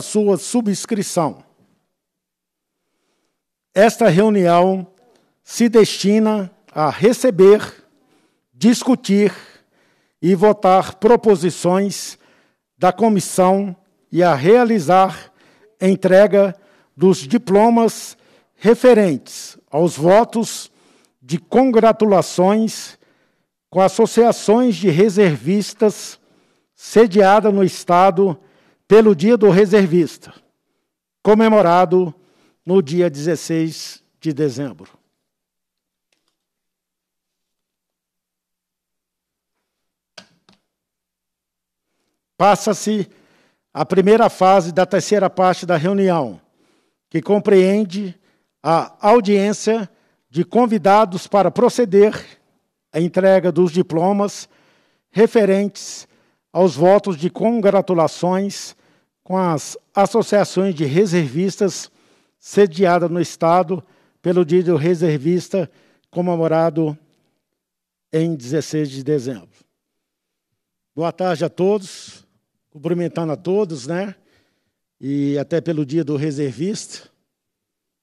sua subscrição. Esta reunião se destina a receber, discutir e votar proposições da comissão e a realizar entrega dos diplomas referentes aos votos de congratulações com associações de reservistas sediada no Estado pelo Dia do Reservista, comemorado no dia 16 de dezembro. Passa-se a primeira fase da terceira parte da reunião, que compreende a audiência de convidados para proceder à entrega dos diplomas referentes aos votos de congratulações com as associações de reservistas sediada no Estado pelo Dia do Reservista, comemorado em 16 de dezembro. Boa tarde a todos, cumprimentando a todos, né? E até pelo Dia do Reservista.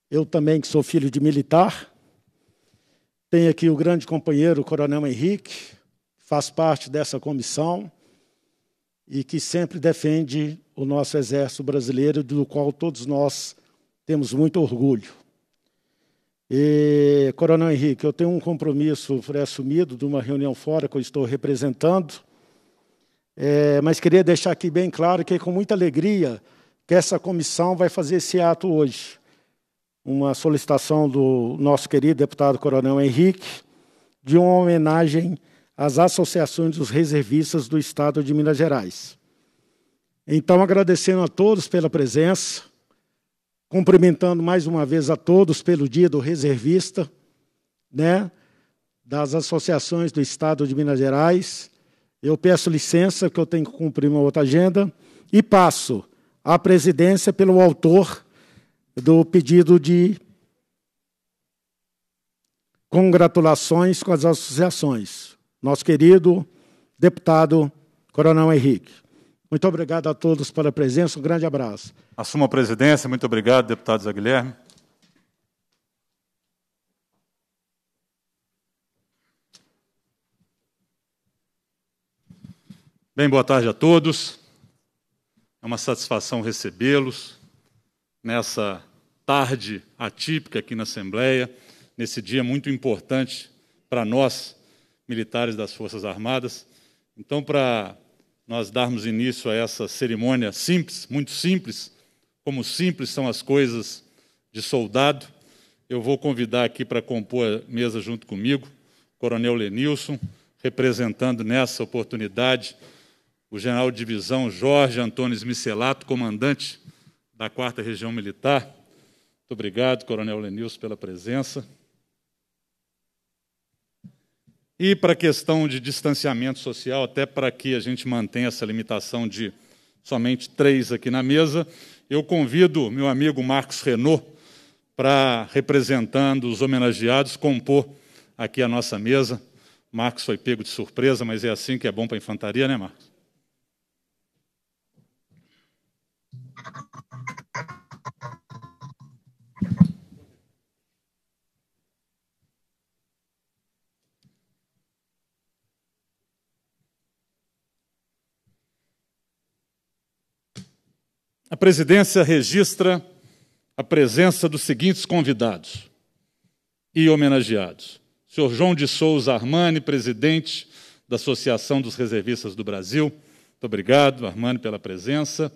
Eu também, que sou filho de militar, tenho aqui o grande companheiro Coronel Henrique, que faz parte dessa comissão, e que sempre defende o nosso exército brasileiro, do qual todos nós temos muito orgulho. E, Coronel Henrique, eu tenho um compromisso assumido de uma reunião fora que eu estou representando, é, mas queria deixar aqui bem claro que é com muita alegria que essa comissão vai fazer esse ato hoje. Uma solicitação do nosso querido deputado Coronel Henrique de uma homenagem as associações dos reservistas do Estado de Minas Gerais. Então, agradecendo a todos pela presença, cumprimentando mais uma vez a todos pelo Dia do Reservista, né, das associações do Estado de Minas Gerais. Eu peço licença, que eu tenho que cumprir uma outra agenda, e passo à presidência pelo autor do pedido de congratulações com as associações nosso querido deputado Coronel Henrique. Muito obrigado a todos pela presença, um grande abraço. Assuma a presidência, muito obrigado, deputado Zé Guilherme. Bem, boa tarde a todos. É uma satisfação recebê-los nessa tarde atípica aqui na Assembleia, nesse dia muito importante para nós militares das Forças Armadas. Então, para nós darmos início a essa cerimônia simples, muito simples, como simples são as coisas de soldado, eu vou convidar aqui para compor a mesa junto comigo, Coronel Lenilson, representando nessa oportunidade o General de Divisão Jorge Antônio Micelato, comandante da 4 Região Militar. Muito obrigado, Coronel Lenilson, pela presença. E para a questão de distanciamento social, até para que a gente mantenha essa limitação de somente três aqui na mesa, eu convido meu amigo Marcos Renault para, representando os homenageados, compor aqui a nossa mesa. Marcos foi pego de surpresa, mas é assim que é bom para a infantaria, né, Marcos? A presidência registra a presença dos seguintes convidados e homenageados: Sr. João de Souza Armani, presidente da Associação dos Reservistas do Brasil. Muito obrigado, Armani, pela presença.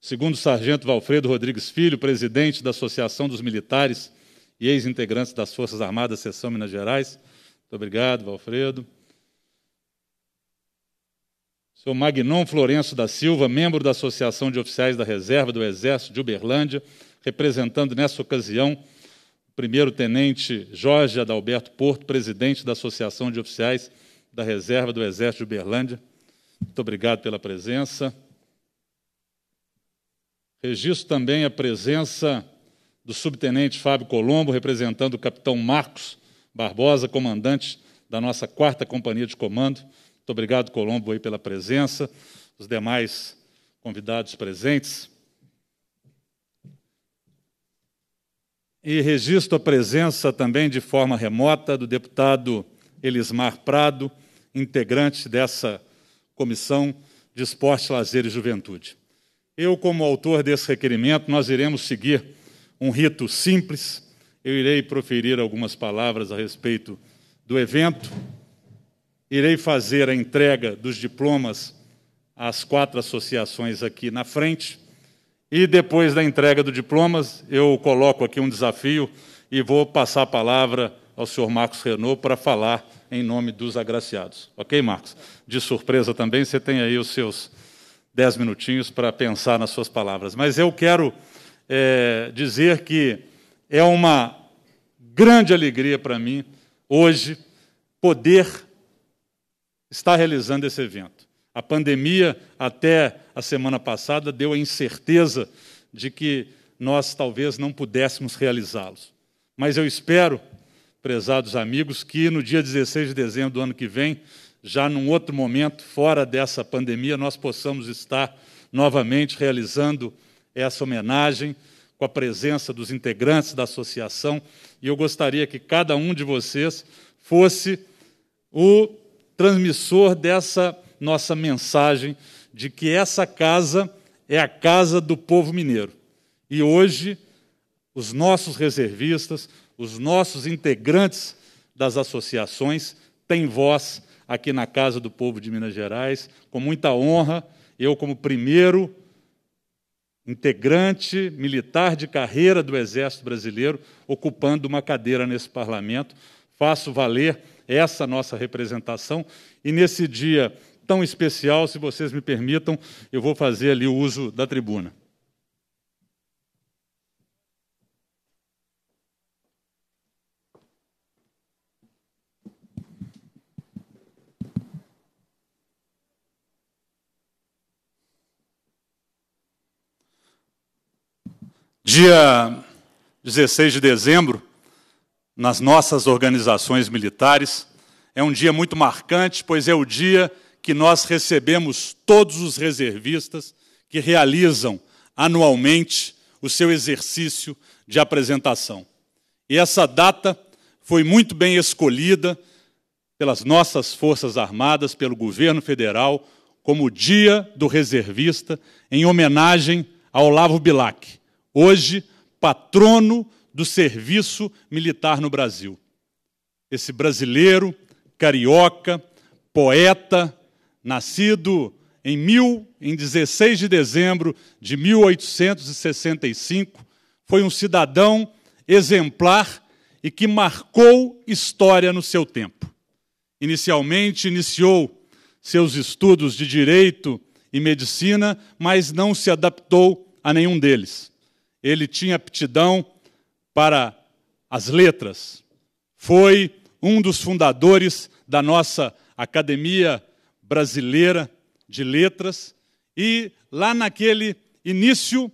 Segundo Sargento Valfredo Rodrigues Filho, presidente da Associação dos Militares e ex-integrantes das Forças Armadas, Seção Minas Gerais. Muito obrigado, Valfredo. Sou Magnon Florenço da Silva, membro da Associação de Oficiais da Reserva do Exército de Uberlândia, representando nessa ocasião o primeiro-tenente Jorge Adalberto Porto, presidente da Associação de Oficiais da Reserva do Exército de Uberlândia. Muito obrigado pela presença. Registro também a presença do subtenente Fábio Colombo, representando o capitão Marcos Barbosa, comandante da nossa quarta companhia de comando muito obrigado, Colombo, aí, pela presença, os demais convidados presentes. E registro a presença também de forma remota do deputado Elismar Prado, integrante dessa Comissão de Esporte, Lazer e Juventude. Eu, como autor desse requerimento, nós iremos seguir um rito simples. Eu irei proferir algumas palavras a respeito do evento, Irei fazer a entrega dos diplomas às quatro associações aqui na frente. E depois da entrega dos diplomas, eu coloco aqui um desafio e vou passar a palavra ao senhor Marcos Renault para falar em nome dos agraciados. Ok, Marcos? De surpresa também, você tem aí os seus dez minutinhos para pensar nas suas palavras. Mas eu quero é, dizer que é uma grande alegria para mim, hoje, poder está realizando esse evento. A pandemia, até a semana passada, deu a incerteza de que nós talvez não pudéssemos realizá-los. Mas eu espero, prezados amigos, que no dia 16 de dezembro do ano que vem, já num outro momento, fora dessa pandemia, nós possamos estar novamente realizando essa homenagem com a presença dos integrantes da associação. E eu gostaria que cada um de vocês fosse o transmissor dessa nossa mensagem de que essa casa é a casa do povo mineiro. E hoje, os nossos reservistas, os nossos integrantes das associações têm voz aqui na Casa do Povo de Minas Gerais, com muita honra. Eu, como primeiro integrante militar de carreira do Exército Brasileiro, ocupando uma cadeira nesse parlamento, faço valer essa nossa representação. E nesse dia tão especial, se vocês me permitam, eu vou fazer ali o uso da tribuna. Dia 16 de dezembro, nas nossas organizações militares. É um dia muito marcante, pois é o dia que nós recebemos todos os reservistas que realizam anualmente o seu exercício de apresentação. E essa data foi muito bem escolhida pelas nossas Forças Armadas, pelo governo federal, como o Dia do Reservista, em homenagem a Olavo Bilac, hoje patrono do serviço militar no Brasil. Esse brasileiro, carioca, poeta, nascido em, mil, em 16 de dezembro de 1865, foi um cidadão exemplar e que marcou história no seu tempo. Inicialmente, iniciou seus estudos de direito e medicina, mas não se adaptou a nenhum deles. Ele tinha aptidão para as letras. Foi um dos fundadores da nossa Academia Brasileira de Letras e lá naquele início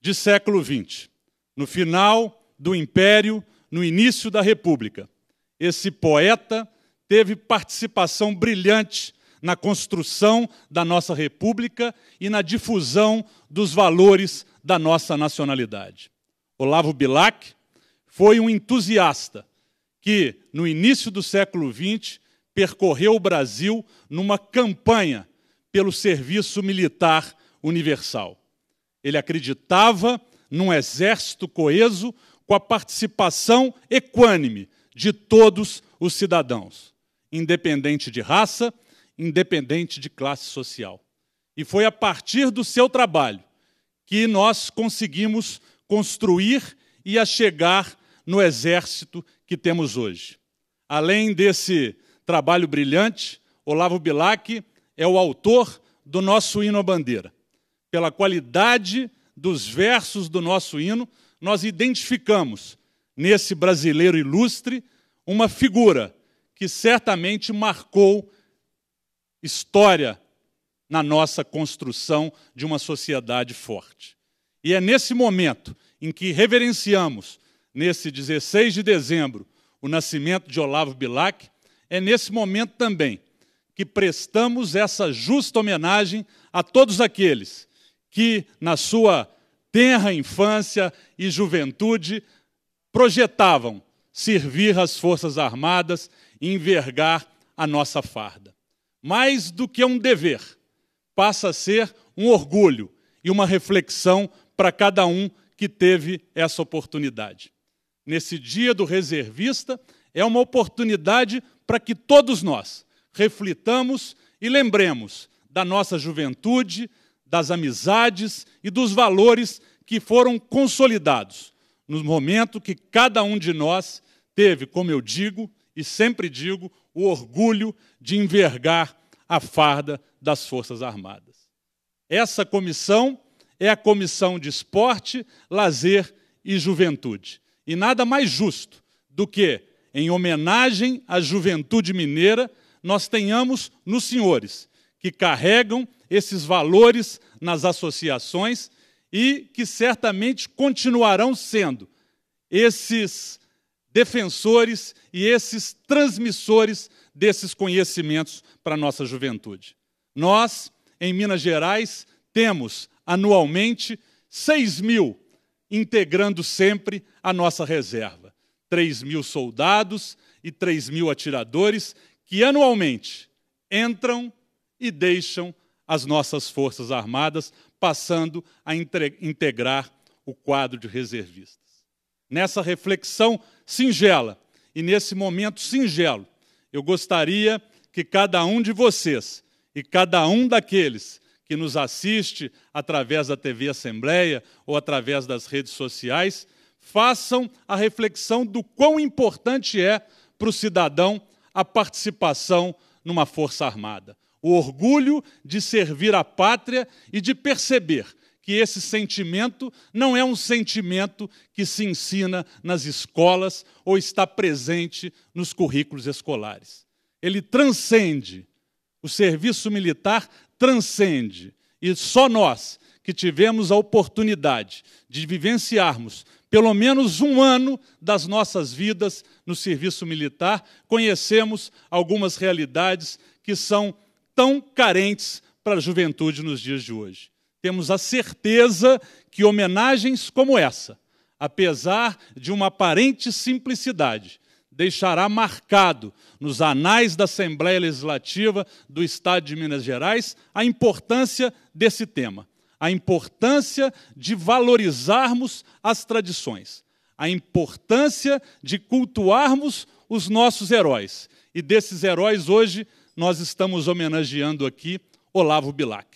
de século XX, no final do Império, no início da República, esse poeta teve participação brilhante na construção da nossa República e na difusão dos valores da nossa nacionalidade. Olavo Bilac foi um entusiasta que, no início do século XX, percorreu o Brasil numa campanha pelo serviço militar universal. Ele acreditava num exército coeso com a participação equânime de todos os cidadãos, independente de raça, independente de classe social. E foi a partir do seu trabalho que nós conseguimos construir e a chegar no exército que temos hoje. Além desse trabalho brilhante, Olavo Bilac é o autor do nosso hino à bandeira. Pela qualidade dos versos do nosso hino, nós identificamos nesse brasileiro ilustre uma figura que certamente marcou história na nossa construção de uma sociedade forte. E é nesse momento em que reverenciamos nesse 16 de dezembro, o nascimento de Olavo Bilac, é nesse momento também que prestamos essa justa homenagem a todos aqueles que, na sua tenra infância e juventude, projetavam servir as Forças Armadas e envergar a nossa farda. Mais do que um dever, passa a ser um orgulho e uma reflexão para cada um que teve essa oportunidade nesse dia do reservista é uma oportunidade para que todos nós reflitamos e lembremos da nossa juventude, das amizades e dos valores que foram consolidados no momento que cada um de nós teve, como eu digo e sempre digo, o orgulho de envergar a farda das Forças Armadas. Essa comissão é a comissão de esporte, lazer e juventude. E nada mais justo do que, em homenagem à juventude mineira, nós tenhamos nos senhores que carregam esses valores nas associações e que certamente continuarão sendo esses defensores e esses transmissores desses conhecimentos para a nossa juventude. Nós, em Minas Gerais, temos anualmente 6 mil integrando sempre a nossa reserva. 3 mil soldados e 3 mil atiradores que anualmente entram e deixam as nossas Forças Armadas, passando a integrar o quadro de reservistas. Nessa reflexão singela e nesse momento singelo, eu gostaria que cada um de vocês e cada um daqueles que nos assiste através da TV Assembleia ou através das redes sociais, façam a reflexão do quão importante é para o cidadão a participação numa Força Armada. O orgulho de servir a pátria e de perceber que esse sentimento não é um sentimento que se ensina nas escolas ou está presente nos currículos escolares. Ele transcende o serviço militar transcende e só nós que tivemos a oportunidade de vivenciarmos pelo menos um ano das nossas vidas no serviço militar, conhecemos algumas realidades que são tão carentes para a juventude nos dias de hoje. Temos a certeza que homenagens como essa, apesar de uma aparente simplicidade, deixará marcado nos anais da Assembleia Legislativa do Estado de Minas Gerais a importância desse tema, a importância de valorizarmos as tradições, a importância de cultuarmos os nossos heróis. E desses heróis, hoje, nós estamos homenageando aqui Olavo Bilac.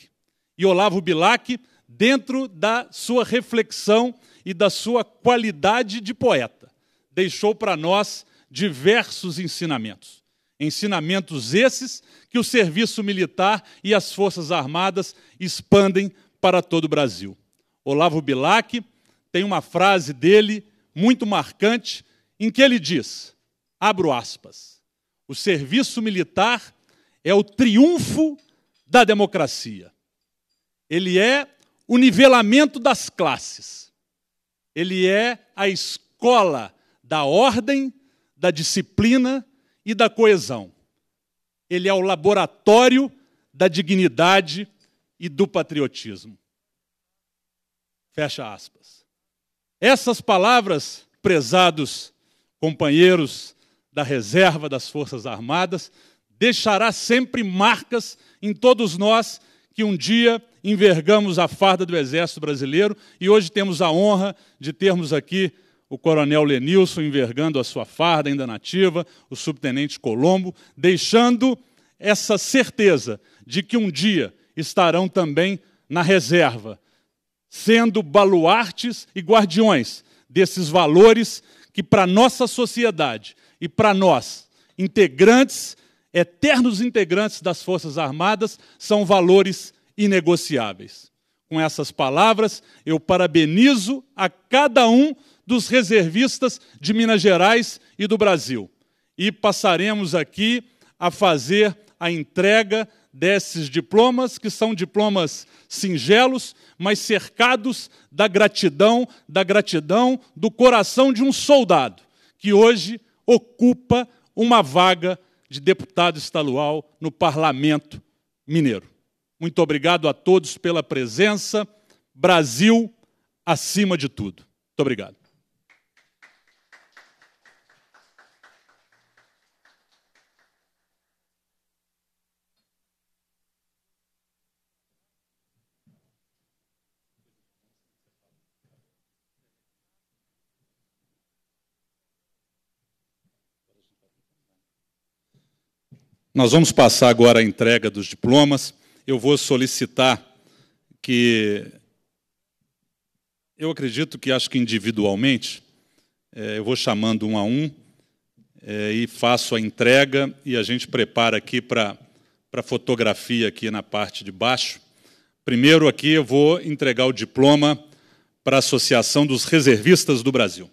E Olavo Bilac, dentro da sua reflexão e da sua qualidade de poeta, deixou para nós diversos ensinamentos. Ensinamentos esses que o serviço militar e as Forças Armadas expandem para todo o Brasil. Olavo Bilac tem uma frase dele muito marcante em que ele diz: abro aspas, o serviço militar é o triunfo da democracia. Ele é o nivelamento das classes. Ele é a escola da ordem da disciplina e da coesão. Ele é o laboratório da dignidade e do patriotismo. Fecha aspas. Essas palavras, prezados companheiros da reserva das Forças Armadas, deixará sempre marcas em todos nós que um dia envergamos a farda do Exército Brasileiro e hoje temos a honra de termos aqui o coronel Lenilson envergando a sua farda ainda nativa, o subtenente Colombo, deixando essa certeza de que um dia estarão também na reserva, sendo baluartes e guardiões desses valores que para nossa sociedade e para nós, integrantes, eternos integrantes das Forças Armadas, são valores inegociáveis. Com essas palavras, eu parabenizo a cada um dos reservistas de Minas Gerais e do Brasil. E passaremos aqui a fazer a entrega desses diplomas, que são diplomas singelos, mas cercados da gratidão, da gratidão do coração de um soldado que hoje ocupa uma vaga de deputado estadual no Parlamento Mineiro. Muito obrigado a todos pela presença. Brasil acima de tudo. Muito obrigado. Nós vamos passar agora a entrega dos diplomas. Eu vou solicitar que. Eu acredito que acho que individualmente, é, eu vou chamando um a um é, e faço a entrega e a gente prepara aqui para a fotografia aqui na parte de baixo. Primeiro aqui eu vou entregar o diploma para a Associação dos Reservistas do Brasil.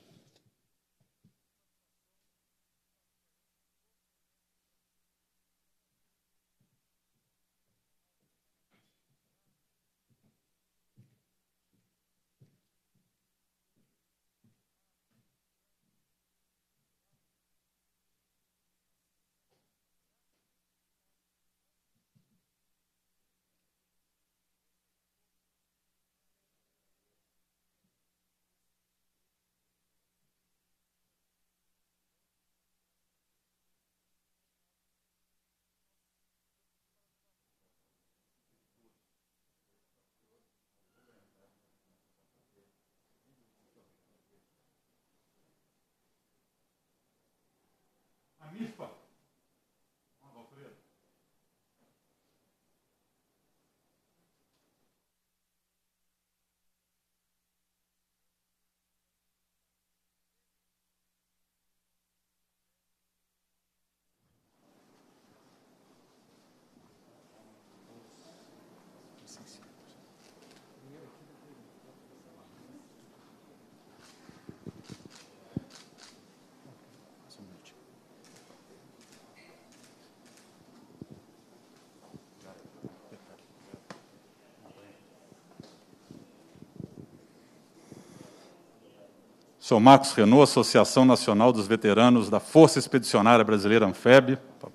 Sou Marcos Renault, Associação Nacional dos Veteranos da Força Expedicionária Brasileira, ANFEB. Tá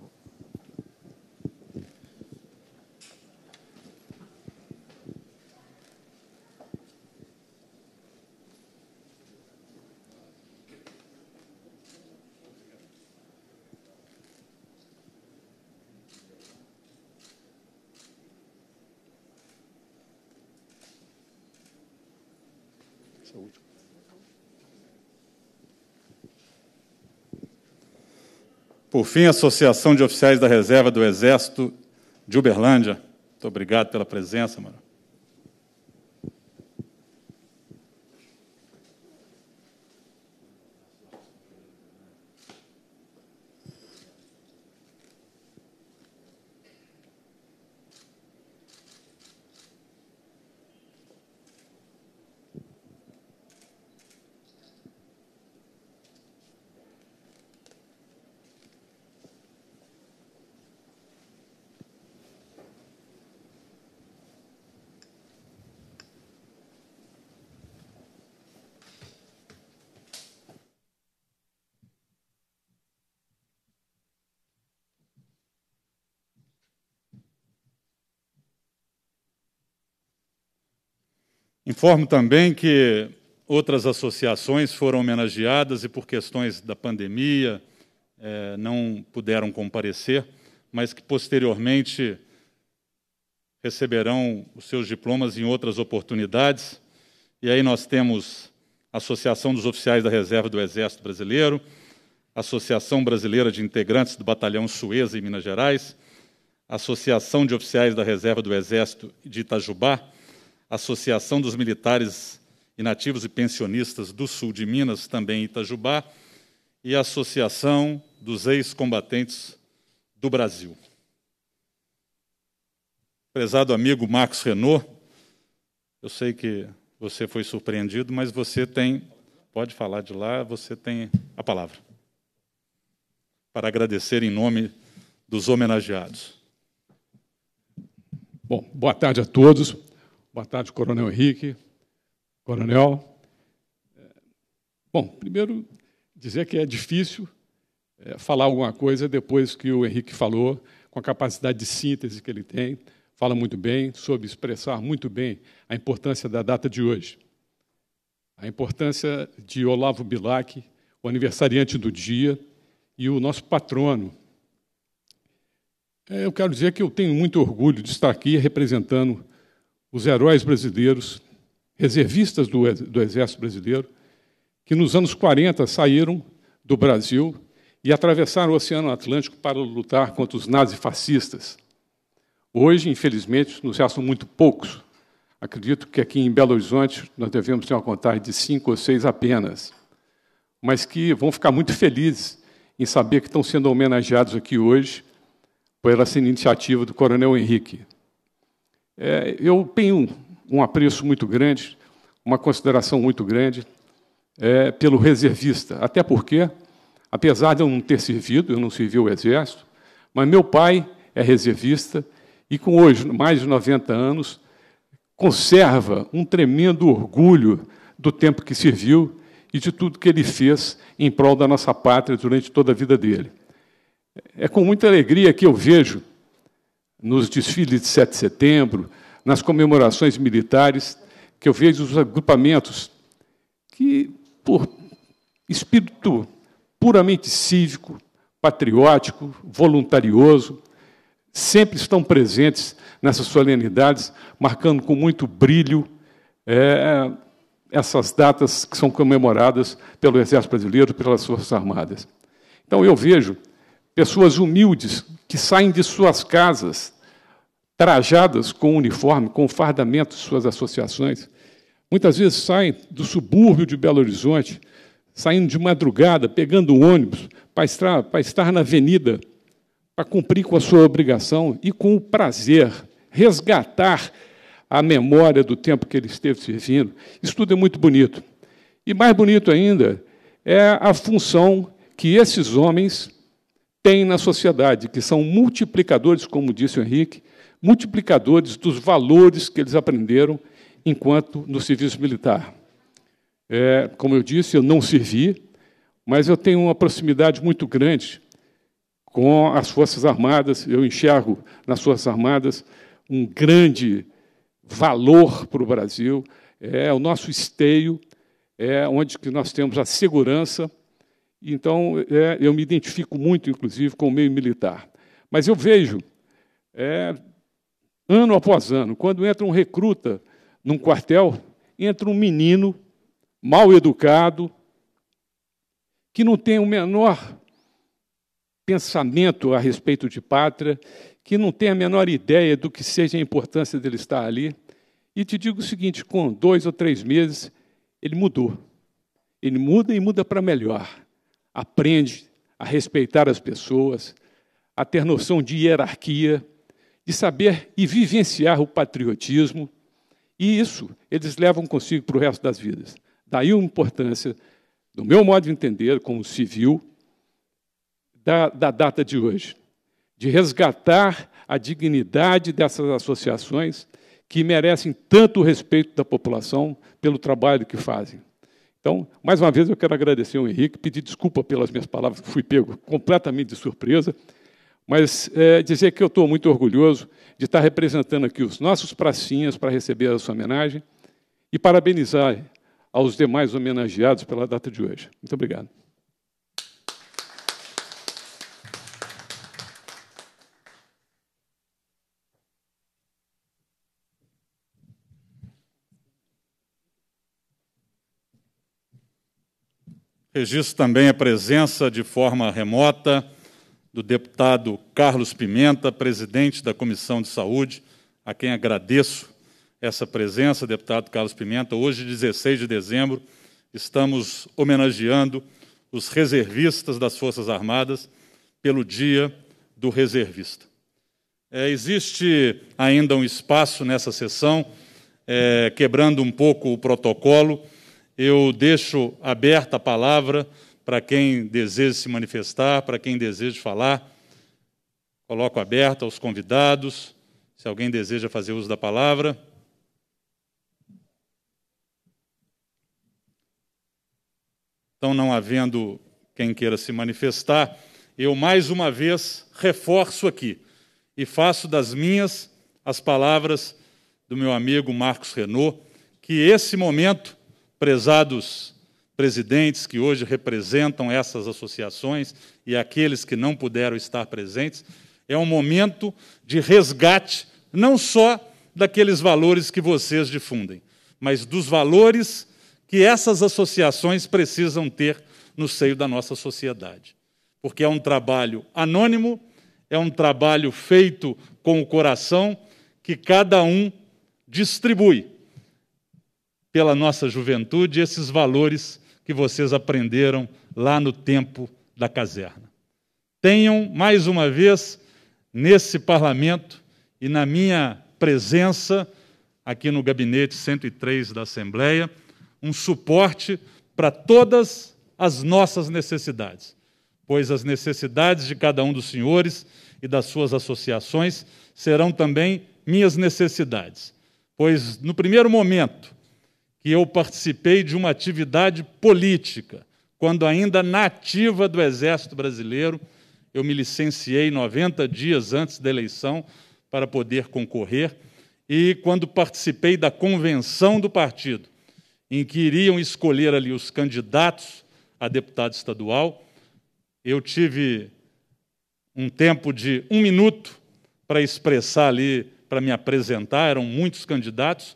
Saúde. Por fim, a Associação de Oficiais da Reserva do Exército de Uberlândia. Muito obrigado pela presença, mano. Informo também que outras associações foram homenageadas e, por questões da pandemia, eh, não puderam comparecer, mas que posteriormente receberão os seus diplomas em outras oportunidades. E aí nós temos a Associação dos Oficiais da Reserva do Exército Brasileiro, Associação Brasileira de Integrantes do Batalhão Sueza em Minas Gerais, Associação de Oficiais da Reserva do Exército de Itajubá Associação dos Militares Inativos e Pensionistas do Sul de Minas, também Itajubá, e a Associação dos Ex-Combatentes do Brasil. Prezado amigo Marcos Renault, eu sei que você foi surpreendido, mas você tem, pode falar de lá, você tem a palavra. Para agradecer em nome dos homenageados. Bom, boa tarde a todos. Boa tarde, Coronel Henrique. Coronel. Bom, primeiro dizer que é difícil é, falar alguma coisa depois que o Henrique falou, com a capacidade de síntese que ele tem, fala muito bem, soube expressar muito bem a importância da data de hoje. A importância de Olavo Bilac, o aniversariante do dia e o nosso patrono. É, eu quero dizer que eu tenho muito orgulho de estar aqui representando os heróis brasileiros, reservistas do, do Exército Brasileiro, que nos anos 40 saíram do Brasil e atravessaram o Oceano Atlântico para lutar contra os nazifascistas. Hoje, infelizmente, nos restam muito poucos. Acredito que aqui em Belo Horizonte nós devemos ter uma contagem de cinco ou seis apenas, mas que vão ficar muito felizes em saber que estão sendo homenageados aqui hoje por essa iniciativa do Coronel Henrique. É, eu tenho um apreço muito grande, uma consideração muito grande é, pelo reservista, até porque, apesar de eu não ter servido, eu não servi o Exército, mas meu pai é reservista e, com hoje mais de 90 anos, conserva um tremendo orgulho do tempo que serviu e de tudo que ele fez em prol da nossa pátria durante toda a vida dele. É com muita alegria que eu vejo nos desfiles de 7 de setembro, nas comemorações militares, que eu vejo os agrupamentos que, por espírito puramente cívico, patriótico, voluntarioso, sempre estão presentes nessas solenidades, marcando com muito brilho é, essas datas que são comemoradas pelo Exército Brasileiro, pelas Forças Armadas. Então, eu vejo pessoas humildes que saem de suas casas trajadas com uniforme, com fardamento de suas associações. Muitas vezes saem do subúrbio de Belo Horizonte, saindo de madrugada, pegando um ônibus para estar, para estar na avenida, para cumprir com a sua obrigação e com o prazer, resgatar a memória do tempo que ele esteve servindo. Isso tudo é muito bonito. E mais bonito ainda é a função que esses homens tem na sociedade, que são multiplicadores, como disse o Henrique, multiplicadores dos valores que eles aprenderam enquanto no serviço militar. É, como eu disse, eu não servi, mas eu tenho uma proximidade muito grande com as Forças Armadas. Eu enxergo nas Forças Armadas um grande valor para o Brasil. É o nosso esteio, é onde que nós temos a segurança então, é, eu me identifico muito, inclusive, com o meio militar. Mas eu vejo, é, ano após ano, quando entra um recruta num quartel, entra um menino mal educado, que não tem o menor pensamento a respeito de pátria, que não tem a menor ideia do que seja a importância dele estar ali. E te digo o seguinte: com dois ou três meses, ele mudou. Ele muda e muda para melhor aprende a respeitar as pessoas, a ter noção de hierarquia, de saber e vivenciar o patriotismo, e isso eles levam consigo para o resto das vidas. Daí a importância, do meu modo de entender, como civil, da, da data de hoje, de resgatar a dignidade dessas associações que merecem tanto respeito da população pelo trabalho que fazem. Então, mais uma vez, eu quero agradecer ao Henrique, pedir desculpa pelas minhas palavras, fui pego completamente de surpresa, mas é, dizer que eu estou muito orgulhoso de estar representando aqui os nossos pracinhas para receber a sua homenagem e parabenizar aos demais homenageados pela data de hoje. Muito obrigado. Registro também a presença de forma remota do deputado Carlos Pimenta, presidente da Comissão de Saúde, a quem agradeço essa presença, deputado Carlos Pimenta. Hoje, 16 de dezembro, estamos homenageando os reservistas das Forças Armadas pelo Dia do Reservista. É, existe ainda um espaço nessa sessão, é, quebrando um pouco o protocolo, eu deixo aberta a palavra para quem deseja se manifestar, para quem deseja falar. Coloco aberta aos convidados, se alguém deseja fazer uso da palavra. Então, não havendo quem queira se manifestar, eu mais uma vez reforço aqui e faço das minhas as palavras do meu amigo Marcos Renault, que esse momento prezados presidentes que hoje representam essas associações e aqueles que não puderam estar presentes, é um momento de resgate não só daqueles valores que vocês difundem, mas dos valores que essas associações precisam ter no seio da nossa sociedade. Porque é um trabalho anônimo, é um trabalho feito com o coração que cada um distribui pela nossa juventude esses valores que vocês aprenderam lá no tempo da caserna. Tenham, mais uma vez, nesse parlamento e na minha presença aqui no gabinete 103 da Assembleia, um suporte para todas as nossas necessidades, pois as necessidades de cada um dos senhores e das suas associações serão também minhas necessidades, pois no primeiro momento que eu participei de uma atividade política. Quando ainda nativa do Exército Brasileiro, eu me licenciei 90 dias antes da eleição para poder concorrer. E quando participei da convenção do partido, em que iriam escolher ali os candidatos a deputado estadual, eu tive um tempo de um minuto para expressar ali, para me apresentar, eram muitos candidatos,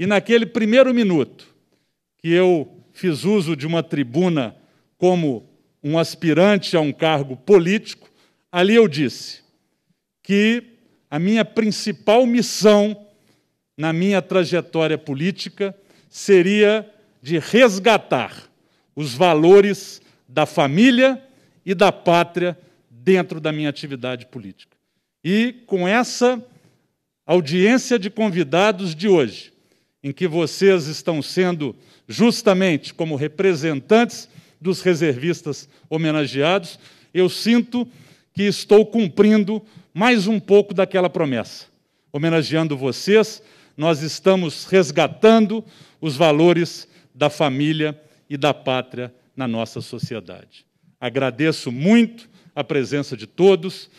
e naquele primeiro minuto que eu fiz uso de uma tribuna como um aspirante a um cargo político, ali eu disse que a minha principal missão na minha trajetória política seria de resgatar os valores da família e da pátria dentro da minha atividade política. E com essa audiência de convidados de hoje, em que vocês estão sendo justamente como representantes dos reservistas homenageados, eu sinto que estou cumprindo mais um pouco daquela promessa. Homenageando vocês, nós estamos resgatando os valores da família e da pátria na nossa sociedade. Agradeço muito a presença de todos,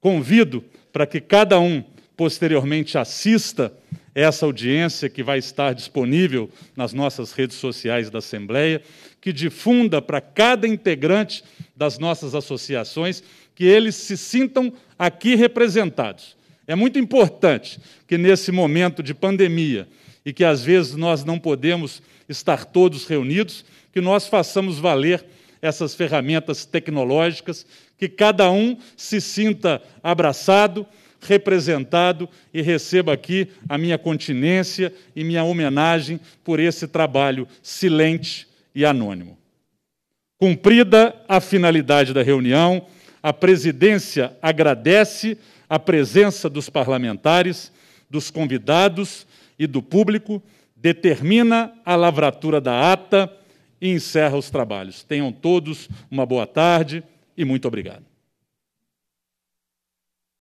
convido para que cada um posteriormente assista essa audiência que vai estar disponível nas nossas redes sociais da Assembleia, que difunda para cada integrante das nossas associações que eles se sintam aqui representados. É muito importante que nesse momento de pandemia e que às vezes nós não podemos estar todos reunidos, que nós façamos valer essas ferramentas tecnológicas, que cada um se sinta abraçado, representado e receba aqui a minha continência e minha homenagem por esse trabalho silente e anônimo. Cumprida a finalidade da reunião, a presidência agradece a presença dos parlamentares, dos convidados e do público, determina a lavratura da ata e encerra os trabalhos. Tenham todos uma boa tarde e muito obrigado.